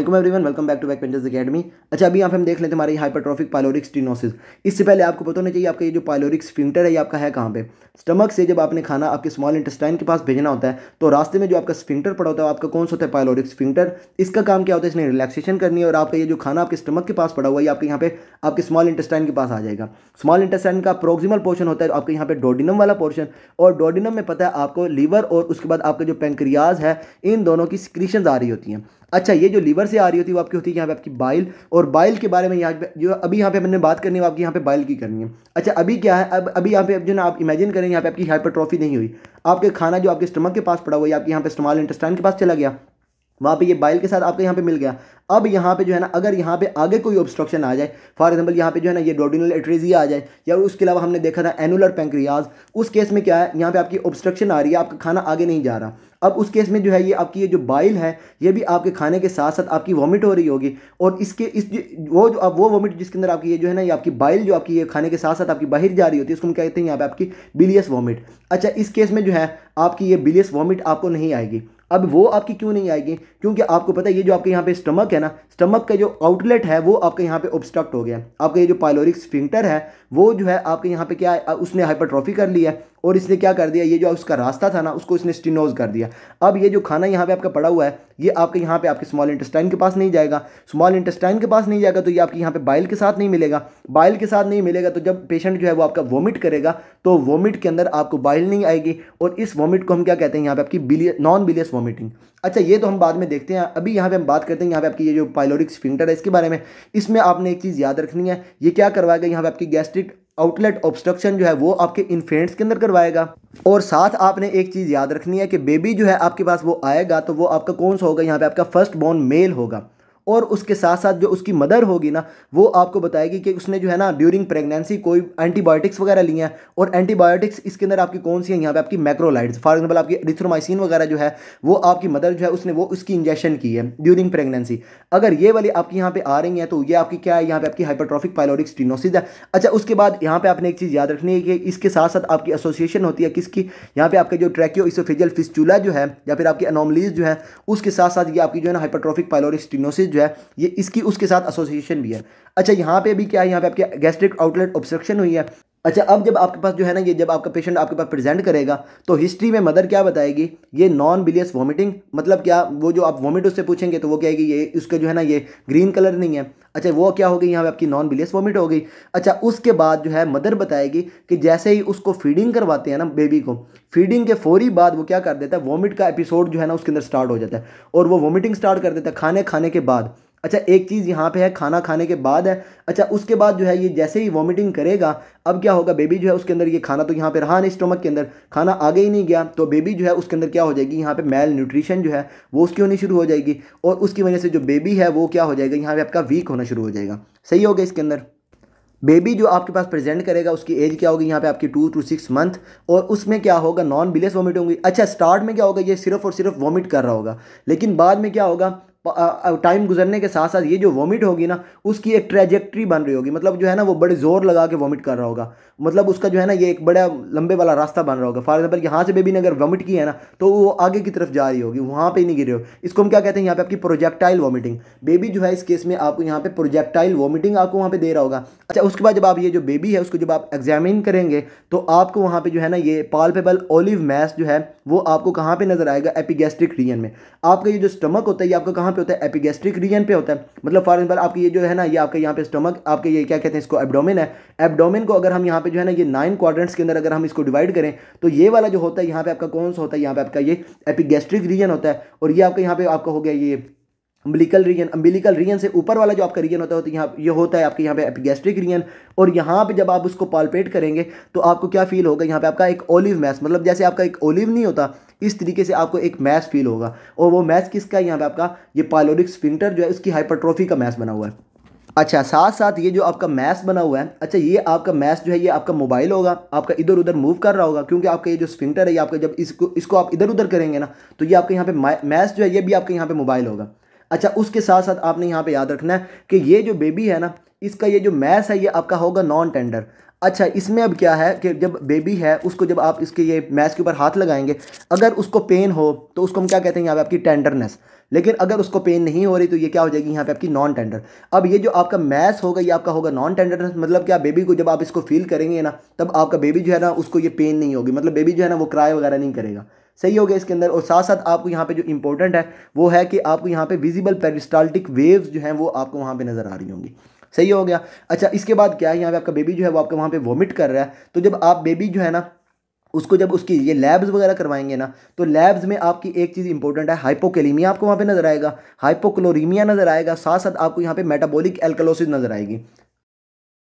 Every everyone welcome back to back painters academy अच्छा अभी यहाँ पे हम देख लेते हैं हमारे हाइपरट्रॉफिक पायलोरिक स्टिनोसिस इससे पहले आपको पता होना चाहिए आपका ये जो पायलोरिक स्फिंक्टर है ये आपका है कहाँ पे स्टमक से जब आपने खाना आपके स्मॉल इंटेस्टाइन के पास भेजना होता है तो रास्ते में जो आपका स्फिंक्टर पड़ा होता है आपका कौन सा होता है पायलोरिक स्फिंक्टर इसका काम क्या होता है इसने रिलैक्सेशन करनी है और आपका ये जो खाना आपके स्टमक के पास पड़ा हुआ है आपके यहाँ पे आपके स्मॉल इंटेस्टाइन के पास आ जाएगा स्मॉल इंटेस्टाइन का प्रोक्सिमल पोर्शन होता है आपके यहाँ पे डोडिनम वाला पोर्शन और डोडिनम में पता है आपको लीवर और उसके बाद आपका जो पेंक्रियाज है इन दोनों की स्क्रीशन आ रही होती हैं अच्छा ये जो लीवर से आ रही होती है वो आपकी होती है यहाँ पे आपकी बाइल और बाइल के बारे में यहाँ पे जो अभी यहाँ पे हमने बात करनी है आपकी यहाँ पे बाइल की करनी है अच्छा अभी क्या है अब अभी यहाँ पे जो ना आप इमेजिन करें यहाँ पे आपकी हाइपरट्रॉफी नहीं हुई आपके खाना जो आपके स्टमक के पास पड़ा हुआ है आपके यहाँ पे स्टमाल इंटेस्टाइन के पास चला गया वहाँ पे ये बाइल के साथ आपके यहाँ पे मिल गया अब यहाँ पे जो है ना अगर यहाँ पे आगे कोई ऑब्स्ट्रक्शन आ जाए फॉर एग्जांपल यहाँ पे जो है ना ये डोडिनल एट्रेजिया आ जाए या उसके अलावा हमने देखा था एनुलर पेंक्रियाज उस केस में क्या है यहाँ पे आपकी ऑब्स्ट्रक्शन आ रही है आपका खाना आगे नहीं जा रहा अब उस केस में जो है ये आपकी ये जो बाइल है ये भी आपके खाने के साथ साथ आपकी वॉमिट हो रही होगी और इसके इस वो जो आप वो वॉमिट जिसके अंदर आपकी ये जो है ना ये आपकी बाइल जो आपकी ये खाने के साथ साथ आपकी बाहर जा रही होती है इसको हम कहते हैं यहाँ पे आपकी बिलियस वॉमिट अच्छा इस केस में जो है आपकी ये बिलियस वॉमिट आपको नहीं आएगी अब वो आपकी क्यों नहीं आएगी क्योंकि आपको पता है ये जो आपके यहाँ पे स्टमक है ना स्टमक का जो आउटलेट है वो आपके यहाँ पे ऑब्स्ट्रक्ट हो गया आपका ये जो पायलोरिक स्फिंक्टर है वो जो है आपके यहाँ पे क्या है उसने हाइपरट्रॉफी कर लिया और इसने क्या कर दिया ये जो उसका रास्ता था ना उसको इसने स्टिनोज कर दिया अब ये जो खाना यहाँ पे आपका पड़ा हुआ है ये आपके यहाँ पे आपके स्मॉल इंटेस्टाइन के पास नहीं जाएगा स्मॉल इंटेस्टाइन के पास नहीं जाएगा तो ये आपके यहाँ पे बाइल के साथ नहीं मिलेगा बाइल के साथ नहीं मिलेगा तो जब पेशेंट जो है वो आपका वोमिट करेगा तो वोमिट के अंदर आपको बाइल नहीं आएगी और इस वोमिट को हम क्या कहते हैं यहाँ पे आपकी बिलिय नॉन बिलियस वोमिटिंग अच्छा ये तो हम बाद में देखते हैं अभी यहाँ पे हम बात करते हैं यहाँ पे आपकी ये जो पाइलोरिक स्फिंक्टर है इसके बारे में इसमें आपने एक चीज़ याद रखनी है ये क्या करवाएगा यहाँ पे आपकी गैस्ट्रिक आउटलेट ऑब्स्ट्रक्शन जो है वो आपके इन्फेंट्स के अंदर करवाएगा और साथ आपने एक चीज़ याद रखनी है कि बेबी जो है आपके पास वो आएगा तो वो आपका कौन सा होगा यहाँ पर आपका फर्स्ट बॉर्न मेल होगा और उसके साथ साथ जो उसकी मदर होगी ना वो आपको बताएगी कि उसने जो है ना ड्यूरिंग प्रेगनेंसी कोई एंटीबायोटिक्स वगैरह लिए हैं और एंटीबायोटिक्स इसके अंदर आपकी कौन सी है यहाँ पे आपकी मैक्रोलाइड्स फॉर एग्जाम्पल आपकी रिथ्रोमाइसिन वगैरह जो है वो आपकी मदर जो है उसने वो उसकी इंजेक्शन की है ड्यूरिंग प्रेगनेंसी अगर ये वाली आपकी यहाँ पर आ रही है तो ये आपकी क्या है यहाँ पे आपकी हाइपरट्रॉफिक पायलोडिक स्टीनोसिस है अच्छा उसके बाद यहाँ पे आपने एक चीज़ याद रखनी है कि इसके साथ साथ आपकी एसोसिएशन होती है किसकी यहाँ पे आपके जो ट्रैक्यो इसोफेजियल फिस्चूला जो है या फिर आपकी अनोमलीज जो है उसके साथ साथ ये आपकी जो है ना हाइपरट्रॉफिक पायलोडिक स्टीनोसिस जो है ये इसकी उसके साथ एसोसिएशन भी है अच्छा यहाँ पे भी क्या है यहाँ पे आपके गैस्ट्रिक आउटलेट ऑब्स्ट्रक्शन हुई है अच्छा अब जब आपके पास जो है ना ये जब आपका पेशेंट आपके पास प्रेजेंट करेगा तो हिस्ट्री में मदर क्या बताएगी ये नॉन बिलियस वॉमिटिंग मतलब क्या वो जो आप वॉमिट उससे पूछेंगे तो वो कहेगी ये उसका जो है ना ये ग्रीन कलर नहीं है अच्छा वो क्या हो गई यहाँ पे आपकी नॉन बिलियस वॉमिट हो गई अच्छा उसके बाद जो है मदर बताएगी कि जैसे ही उसको फीडिंग करवाते हैं ना बेबी को फीडिंग के फौरी बाद वो क्या कर देता है वॉमिट का एपिसोड जो है ना उसके अंदर स्टार्ट हो जाता है और वो वॉमिटिंग स्टार्ट कर देता है खाने खाने के बाद अच्छा एक चीज़ यहाँ पे है खाना खाने के बाद है अच्छा उसके बाद जो है ये जैसे ही वॉमिटिंग करेगा अब क्या होगा बेबी जो है उसके अंदर ये खाना तो यहाँ पे रहा नहीं स्टोमक के अंदर खाना आगे ही नहीं गया तो बेबी जो है उसके अंदर क्या हो जाएगी यहाँ पे मेल न्यूट्रिशन जो है वो उसकी होनी शुरू हो जाएगी और उसकी वजह से जो बेबी है वो क्या हो जाएगा यहाँ पर आपका वीक होना शुरू हो जाएगा सही होगा इसके अंदर बेबी जो आपके पास प्रेजेंट करेगा उसकी एज क्या होगी यहाँ पे आपकी टू टू सिक्स मंथ और उसमें क्या होगा नॉन बिलियस वॉमिट होंगी अच्छा स्टार्ट में क्या होगा ये सिर्फ और सिर्फ वॉमिट कर रहा होगा लेकिन बाद में क्या होगा टाइम गुजरने के साथ साथ ये जो वॉमिट होगी ना उसकी एक ट्रेजेक्ट्री बन रही होगी मतलब जो है ना वो बड़े जोर लगा के वॉमिट कर रहा होगा मतलब उसका जो है ना ये एक बड़ा लंबे वाला रास्ता बन रहा होगा फॉर एग्जाम्पल यहाँ से बेबी ने अगर वॉमिट की है ना तो वो आगे की तरफ जा रही होगी वहाँ पर ही नहीं गिर रहे हो इसको हम क्या कहते हैं यहाँ पर आपकी प्रोजेक्टाइल वॉमिटिंग बेबी जो है इस केस में आपको यहाँ पर प्रोजेक्टाइल वॉमिटिंग आपको वहाँ पर दे रहा होगा अच्छा उसके बाद जब आप ये जो बेबी है उसको जब आप एग्जामिन करेंगे तो आपको वहाँ पे जो है ना ये पालपेबल ओलिव मैस जो है वो आपको कहाँ पे नजर आएगा एपिगेस्ट्रिक रीजन में आपका ये जो स्टमक होता है ये आपका कहाँ पे होता है एपिगेस्ट्रिक रीजन पे होता है मतलब फॉर एग्जाम्पल आपकी ये जो है ना ये आपका यहाँ पे स्टमक आपके ये क्या कहते हैं इसको एबडोमिन है एबडोमिन को अगर हम यहाँ पे जो है ना ये नाइन क्वारंट्स के अंदर अगर हम इसको डिवाइड करें तो ये वाला जो होता है यहाँ पे आपका कौन सा होता है यहाँ पे आपका ये एपिगेस्ट्रिक रीजन होता है और ये आपका यहाँ पे आपका हो गया ये अम्बिलिकल रीजन अम्बिलिकल रीजन से ऊपर वाला जो आपका रीजन होता है तो यहाँ ये होता है आपके यहाँ पे एपिगेस्ट्रिक रीजन और यहाँ पे जब आप उसको पॉलपेट करेंगे तो आपको क्या फील होगा यहाँ पे आपका एक ओलिव मैस मतलब जैसे आपका एक ओलिव नहीं होता इस तरीके से आपको एक मैस फील होगा और वो मैस किसका यहाँ पे आपका ये पायलोरिक स्पिंटर जो है उसकी हाइपरट्रॉफी का मैस बना हुआ है अच्छा साथ साथ ये जो आपका मैस बना हुआ है अच्छा ये आपका मैस जो है ये आपका मोबाइल होगा आपका इधर उधर मूव कर रहा होगा क्योंकि आपका ये जो स्पिंटर है ये आपका जब इसको इसको आप इधर उधर करेंगे ना तो ये आपके यहाँ पे मैस जो है ये भी आपके यहाँ पे मोबाइल होगा अच्छा उसके साथ साथ आपने यहाँ पे याद रखना है कि ये जो बेबी है ना इसका ये जो मैस है ये आपका होगा नॉन टेंडर अच्छा इसमें अब क्या है कि जब बेबी है उसको जब आप इसके ये मैस के ऊपर हाथ लगाएंगे अगर उसको पेन हो तो उसको हम क्या कहते हैं यहाँ पे आपकी टेंडरनेस लेकिन अगर उसको पेन नहीं हो रही तो ये क्या हो जाएगी यहाँ पे आपकी नॉन टेंडर अब ये जो आपका मैस होगा ये आपका होगा नॉन टेंडरनेस मतलब क्या बेबी को जब आप इसको फील करेंगे ना तब आपका बेबी जो है ना उसको ये पेन नहीं होगी मतलब बेबी जो है ना वो क्राई वगैरह नहीं करेगा सही हो गया इसके अंदर और साथ साथ आपको यहाँ पे जो इंपॉर्टेंट है वो है कि आपको यहाँ पे विजिबल पेरिस्टाल्टिक वेव्स जो हैं वो आपको वहाँ पे नज़र आ रही होंगी सही हो गया अच्छा इसके बाद क्या है यहाँ पे आपका बेबी जो है वो आपके वहाँ पे वॉमिट कर रहा है तो जब आप बेबी जो है ना उसको जब उसकी ये लैब्स वगैरह करवाएंगे ना तो लैब्स में आपकी एक चीज़ इंपॉर्टेंट है हाइपोकेलीमिया आपको वहाँ पर नज़र आएगा हाइपोक्लोरीमिया नज़र आएगा साथ साथ आपको यहाँ पे मेटाबोलिक एल्कलोसिस नज़र आएगी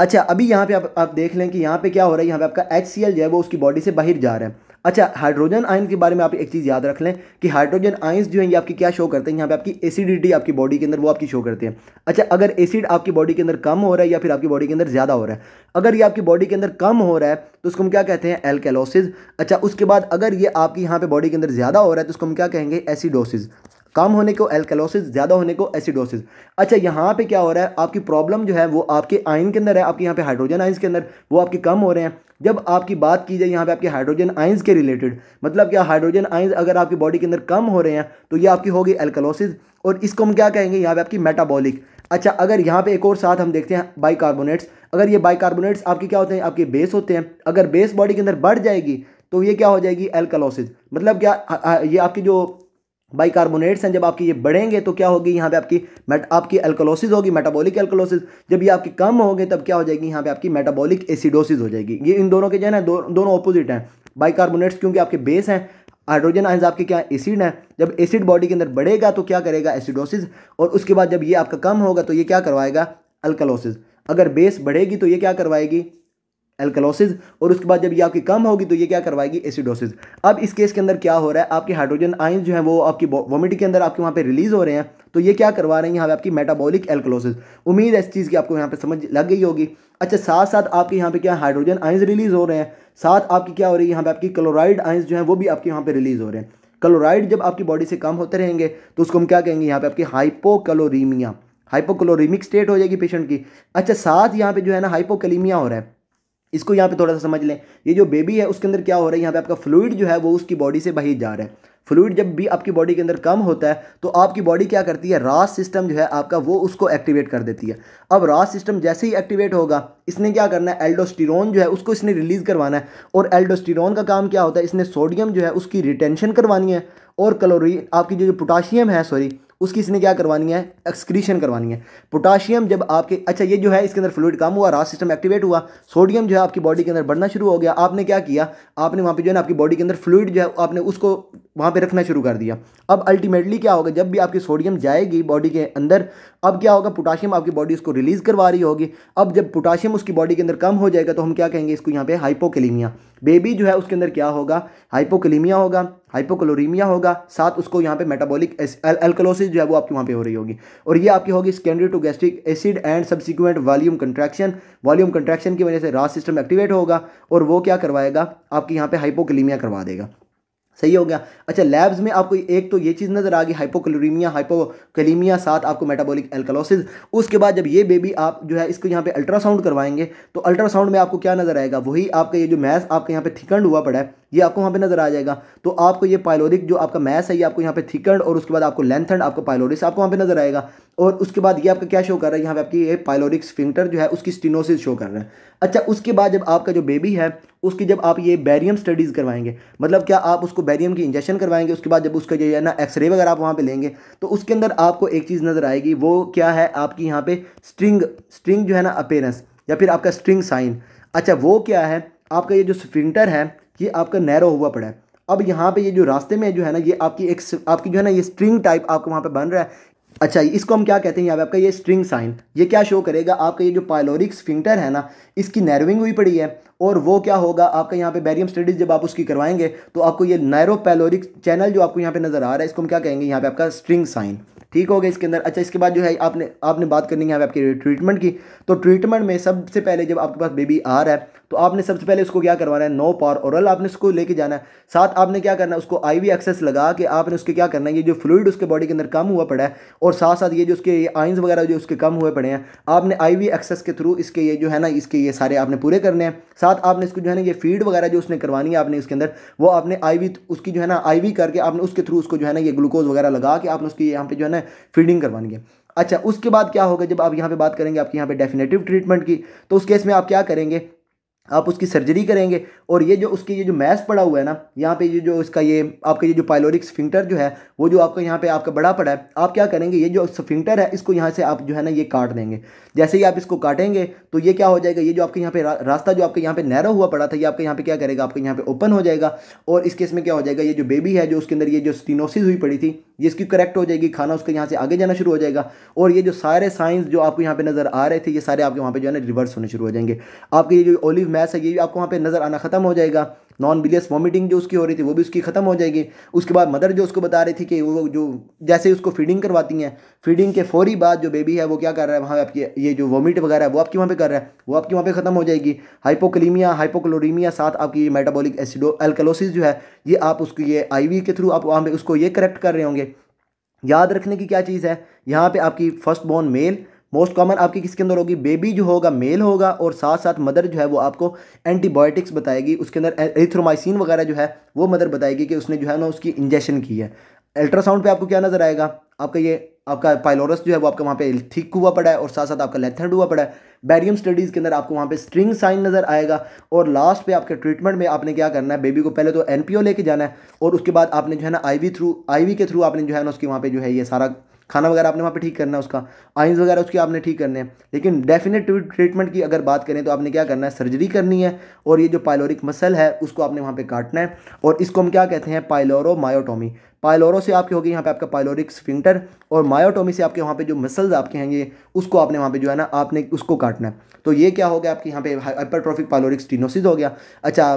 अच्छा अभी यहाँ पे आप आप देख लें कि यहाँ पे क्या हो रहा है यहाँ पे आपका एच जो है वो उसकी बॉडी से बाहर जा रहा है अच्छा हाइड्रोजन आयन के बारे में आप एक चीज़ याद रख लें कि हाइड्रोजन आयंस जो हैं ये आपकी क्या शो करते हैं यहाँ पे आपकी एसिडिटी आपकी बॉडी के अंदर वो आपकी शो करते हैं अच्छा अगर एसिड आपकी बॉडी के अंदर कम हो रहा है या फिर आपकी बॉडी के अंदर ज़्यादा हो रहा है अगर ये आपकी बॉडी के अंदर कम हो रहा है तो उसको हम क्या कहते हैं एल्केलोसिस अच्छा उसके बाद अगर ये आपकी यहाँ पर बॉडी के अंदर ज़्यादा हो रहा है तो उसको हम क्या कहेंगे एसिडोसिस कम होने को एल्कलोसिस ज़्यादा होने को एसिडोसिस अच्छा यहाँ पे क्या हो रहा है आपकी प्रॉब्लम जो है वो आपके आयन के अंदर है आपके यहाँ पे हाइड्रोजन आइंस के अंदर वो आपके कम हो रहे हैं जब आपकी बात की जाए यहाँ पे आपके हाइड्रोजन आइंस के रिलेटेड मतलब क्या हाइड्रोजन आइंस अगर आपकी बॉडी के अंदर कम हो रहे हैं तो ये आपकी होगी एल्कलोसिस और इसको हम क्या कहेंगे यहाँ पर आपकी मेटाबॉलिक अच्छा अगर यहाँ पर एक और साथ हम देखते हैं बाई अगर ये बाई आपके क्या होते हैं आपके बेस होते हैं अगर बेस बॉडी के अंदर बढ़ जाएगी तो ये क्या हो जाएगी एल्कलोसिस मतलब क्या ये आपकी जो बाइकार्बोनेट्स हैं जब आपकी ये बढ़ेंगे तो क्या होगी यहाँ पे आपकी मेट आपकी एल्कोलोसिस होगी मेटाबॉलिक एल्कोलोसिस जब ये आपकी कम होंगे तब क्या हो जाएगी यहाँ पे आपकी मेटाबॉलिक एसिडोसिस हो जाएगी ये इन दोनों के जो है ना दो, दोनों ऑपोजिट हैं बाइकार्बोनेट्स क्योंकि आपके बेस हैं हाइड्रोजन आइंस आपके क्या एसिड हैं जब एसिड बॉडी के अंदर बढ़ेगा तो क्या करेगा एसिडोसिस और उसके बाद जब ये आपका कम होगा तो ये क्या करवाएगा अल्कलोसिस अगर बेस बढ़ेगी तो ये क्या करवाएगी एल्कलोसिस और उसके बाद जब ये आपकी कम होगी तो ये क्या करवाएगी एसिडोसिस अब इस केस के अंदर क्या हो रहा है आपके हाइड्रोजन आइन्स जो है वो आपकी वॉमिट के अंदर आपके वहाँ पे रिलीज हो रहे हैं तो ये क्या करवा रहे हैं यहाँ पे आपकी मेटाबॉलिक एल्कलोसिस उम्मीद है इस चीज़ की आपको यहाँ पे समझ लग गई होगी अच्छा साथ साथ आपके यहाँ पे क्या हाइड्रोजन आइंस रिलीज हो रहे हैं साथ आपकी क्या हो रही है यहाँ पे आपकी क्लोराइड आइंस जो है वो भी आपके यहाँ पर रिलीज हो रहे हैं क्लोराइड जब आपकी बॉडी से कम होते रहेंगे तो उसको हम क्या कहेंगे यहाँ पर आपकी हाइपोकलोरीमिया हाइपोक्लोरीमिक स्टेट हो जाएगी पेशेंट की अच्छा साथ यहाँ पे जो है ना हाइपोकलीमिया हो रहा है इसको यहाँ पे थोड़ा सा समझ लें ये जो बेबी है उसके अंदर क्या हो रहा है यहाँ पे आपका फ्लूइड जो है वो उसकी बॉडी से बाहर जा रहा है फ्लूइड जब भी आपकी बॉडी के अंदर कम होता है तो आपकी बॉडी क्या करती है रास सिस्टम जो है आपका वो उसको एक्टिवेट कर देती है अब रास सिस्टम जैसे ही एक्टिवेट होगा इसने क्या करना है एल्डोस्टिरोन जो है उसको इसने रिलीज़ करवाना है और एल्डोस्टिरोन का काम क्या होता है इसने सोडियम जो है उसकी रिटेंशन करवानी है और कलोरी आपकी जो, जो पोटाशियम है सॉरी उसकी इसने क्या करवानी है एक्सक्रीशन करवानी है पोटाशियम जब आपके अच्छा ये जो है इसके अंदर फ्लूड कम हुआ रास सिस्टम एक्टिवेट हुआ सोडियम जो है आपकी बॉडी के अंदर बढ़ना शुरू हो गया आपने क्या किया आपने वहाँ पर जो है ना आपकी बॉडी के अंदर फ्लूड जो है आपने उसको वहाँ पे रखना शुरू कर दिया अब अल्टीमेटली क्या होगा जब भी आपकी सोडियम जाएगी बॉडी के अंदर अब क्या होगा पोटाशियम आपकी बॉडी उसको रिलीज़ करवा रही होगी अब जब पोटाशियम उसकी बॉडी के अंदर कम हो जाएगा तो हम क्या कहेंगे इसको यहाँ पे हाइपोकेलीमिया बेबी जो है उसके अंदर क्या होगा हाइपोकेलीमिया होगा हाइपोक्लोरीमिया होगा साथ उसको यहाँ पे मेटाबॉलिक एल्कोलोसिस जो है वो आपकी वहाँ पे हो रही होगी और ये आपकी होगी secondary to gastric acid and subsequent volume contraction volume contraction की वजह से रास सिस्टम एक्टिवेट होगा और वो क्या करवाएगा आपकी यहाँ पे हाइपोकलीमिया करवा देगा सही हो गया अच्छा लैब्स में आपको एक तो ये चीज़ नज़र आ गई हाइपोकलोरीमिया हाइपोकलीमिया साथ आपको मेटाबॉलिक एल्कलोसिस उसके बाद जब ये बेबी आप जो है इसको यहाँ पे अल्ट्रासाउंड करवाएंगे तो अल्ट्रासाउंड में आपको क्या नज़र आएगा वही आपका ये जो मैस आपके यहाँ पे थिकंड हुआ पड़ा है ये आपको वहाँ पे नजर आ जाएगा तो आपको ये पायलोरिक जो आपका मैस है ये आपको यहाँ पे थिकर्ड और उसके बाद आपको एंड आपको पायलोरिक्स आपको वहाँ पे नजर आएगा और उसके बाद ये आपका क्या शो कर रहा है यहाँ पे आपकी ये पायलोरिक स्फिंक्टर जो है उसकी स्टिनोसिस शो कर रहा है अच्छा उसके बाद जब आपका जो बेबी है उसकी जब आप ये बैरियम स्टडीज़ करवाएंगे मतलब क्या आप उसको बैरियम की इंजेक्शन करवाएंगे उसके बाद जब उसका जो है ना एक्सरे वगैरह आप वहाँ पे लेंगे तो उसके अंदर आपको एक चीज़ नज़र आएगी वो क्या है आपकी यहाँ पे स्ट्रिंग स्ट्रिंग जो है ना अपेरेंस या फिर आपका स्ट्रिंग साइन अच्छा वो क्या है आपका ये जो स्फिंक्टर है ये आपका नैरो हुआ पड़ा है अब यहाँ पे ये जो रास्ते में जो है ना ये आपकी एक आपकी जो है ना ये स्ट्रिंग टाइप आपका वहाँ पे बन रहा है अच्छा इसको हम क्या कहते हैं यहाँ पे आपका ये स्ट्रिंग साइन ये क्या शो करेगा आपका ये जो पायलोरिक स्फिंक्टर है ना इसकी नैरोइंग हुई पड़ी है और वो क्या होगा आपका यहाँ पे बैरियम स्टडीज जब आप उसकी करवाएंगे तो आपको ये नैरो पैलोरिक चैनल जो आपको यहाँ पे नज़र आ रहा है इसको हम क्या कहेंगे यहाँ पे आपका स्ट्रिंग साइन ठीक हो गया इसके अंदर अच्छा इसके बाद जो है आपने आपने बात करनी है यहाँ पे आपकी ट्रीटमेंट की तो ट्रीटमेंट में सबसे पहले जब आपके पास बेबी आ रहा है तो आपने सबसे पहले उसको क्या करवाना है नो पार ओरल आपने उसको लेके जाना है साथ आपने क्या करना है उसको आई एक्सेस लगा के आपने उसके क्या करना है ये जो फ्लूड उसके बॉडी के अंदर कम हुआ पड़ा है और साथ साथ ये जो उसके आइंस वगैरह जो उसके कम हुए पड़े हैं आपने आई एक्सेस के थ्रू इसके ये जो है ना इसके ये सारे आपने पूरे करने हैं साथ आपने इसको जो है ना ये फीड वगैरह जो उसने करवानी है आपने इसके अंदर वो आपने आई उसकी जो है ना आई करके आपने उसके थ्रू उसको जो है ना ये ग्लूकोज वगैरह लगा के आपने उसकी यहाँ पर जो है ना फीडिंग करवानी है अच्छा उसके बाद क्या होगा जब आप यहाँ पे बात करेंगे आपके यहाँ पे डेफिनेटिव ट्रीटमेंट की तो उस केस में आप क्या करेंगे आप उसकी सर्जरी करेंगे और ये जो उसकी ये जो मैस पड़ा हुआ है ना यहाँ पे ये जो इसका ये आपका ये जो पायलोरिक स्फिंक्टर जो है वो जो आपका यहाँ पे आपका बड़ा पड़ा है आप क्या करेंगे ये जो स्फिंक्टर है इसको यहाँ से आप जो है ना ये काट देंगे जैसे ही आप इसको काटेंगे तो ये क्या हो जाएगा ये जो आपके यहाँ पे रा, रास्ता जो आपके यहाँ पे नैरो हुआ पड़ा था ये आपके यहाँ पे क्या करेगा आपके यहाँ पे ओपन हो जाएगा और इस केस में क्या हो जाएगा ये जो बेबी है जो उसके अंदर ये जो स्टीनोसिस हुई पड़ी थी ये इसकी करेक्ट हो जाएगी खाना उसके यहाँ से आगे जाना शुरू हो जाएगा और ये जो सारे साइंस जो आपको यहाँ पे नज़र आ रहे थे ये सारे आपके वहाँ पे जो है ना रिवर्स होने शुरू हो जाएंगे आपके ये जो ओलिव मैथ्स है ये भी आपको वहाँ पे नज़र आना खत्म हो जाएगा नॉन बिलियस वॉमिटिंग जो उसकी हो रही थी वो भी उसकी ख़त्म हो जाएगी उसके बाद मदर जो उसको बता रही थी कि वो जो जैसे उसको फीडिंग करवाती हैं फीडिंग के फौरी बाद जो बेबी है वो क्या कर रहा है वहाँ आपकी ये जो वॉमिट वगैरह है वो आपकी वहाँ पर कर रहा है वो आपकी वहाँ पर ख़त्म हो जाएगी हाइपोकलीमिया हाइपोक्लोरीमिया साथ आपकी मेटाबोलिक एसिडो एल्कलोसिस जो है ये आप उसको ये आई के थ्रू आप वहाँ पर उसको ये करेक्ट कर रहे होंगे याद रखने की क्या चीज़ है यहाँ पे आपकी first born male most common आपकी किसके अंदर होगी बेबी जो होगा मेल होगा और साथ साथ मदर जो है वो आपको एंटीबायोटिक्स बताएगी उसके अंदर एथ्रोमाइसिन वगैरह जो है वो मदर बताएगी कि उसने जो है ना उसकी इंजेक्शन की है अल्ट्रासाउंड पे आपको क्या नज़र आएगा आपका ये आपका पाइलोरस जो है वो आपका वहाँ पे थिक हुआ पड़ा है और साथ साथ आपका लेथर्ड हुआ पड़ा है बैरियम स्टडीज़ के अंदर आपको वहाँ पे स्ट्रिंग साइन नज़र आएगा और लास्ट पे आपके ट्रीटमेंट में आपने क्या करना है बेबी को पहले तो एनपीओ लेके जाना है और उसके बाद आपने जो है ना आईवी थ्रू आईवी के थ्रू आपने जो है ना उसकी वहाँ पर जो है ये सारा खाना वगैरह आपने वहाँ पे ठीक करना है उसका आइंस वगैरह उसकी आपने ठीक करने हैं लेकिन डेफिनेट ट्रीटमेंट की अगर बात करें तो आपने क्या करना है सर्जरी करनी है और ये जो पायलोरिक मसल है उसको आपने वहाँ पर काटना है और इसको हम क्या कहते हैं पायलोरो मायोटोमी पायलोरो से आपके होगी यहाँ पे आपका पायलोरिक स्फिंक्टर और मायोटोमी से आपके वहाँ पे जो मसल्स आपके हैं ये उसको आपने वहाँ पे जो है ना आपने उसको काटना है तो ये क्या हो गया आपके यहाँ पे हाइपरट्रॉफिक पायलोरिक स्टीनोसिस हो गया अच्छा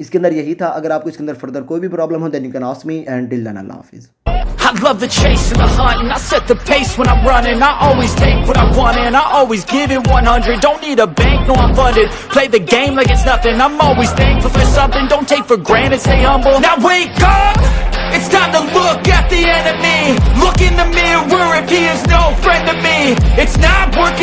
इसके अंदर यही था अगर आपको इसके अंदर फर्दर कोई भी प्रॉब्लम हो then you can ask me and till then अल्लाह हाफिज़ I love the chase and the hunt and I set the pace when I'm running I always take what I want and I always give it 100 Don't need a bank, no I'm funded Play the game like it's nothing I'm always thankful for something Don't take for granted, stay humble Now wake up! It's time to look at the enemy Look in the mirror if he is no friend to me It's not working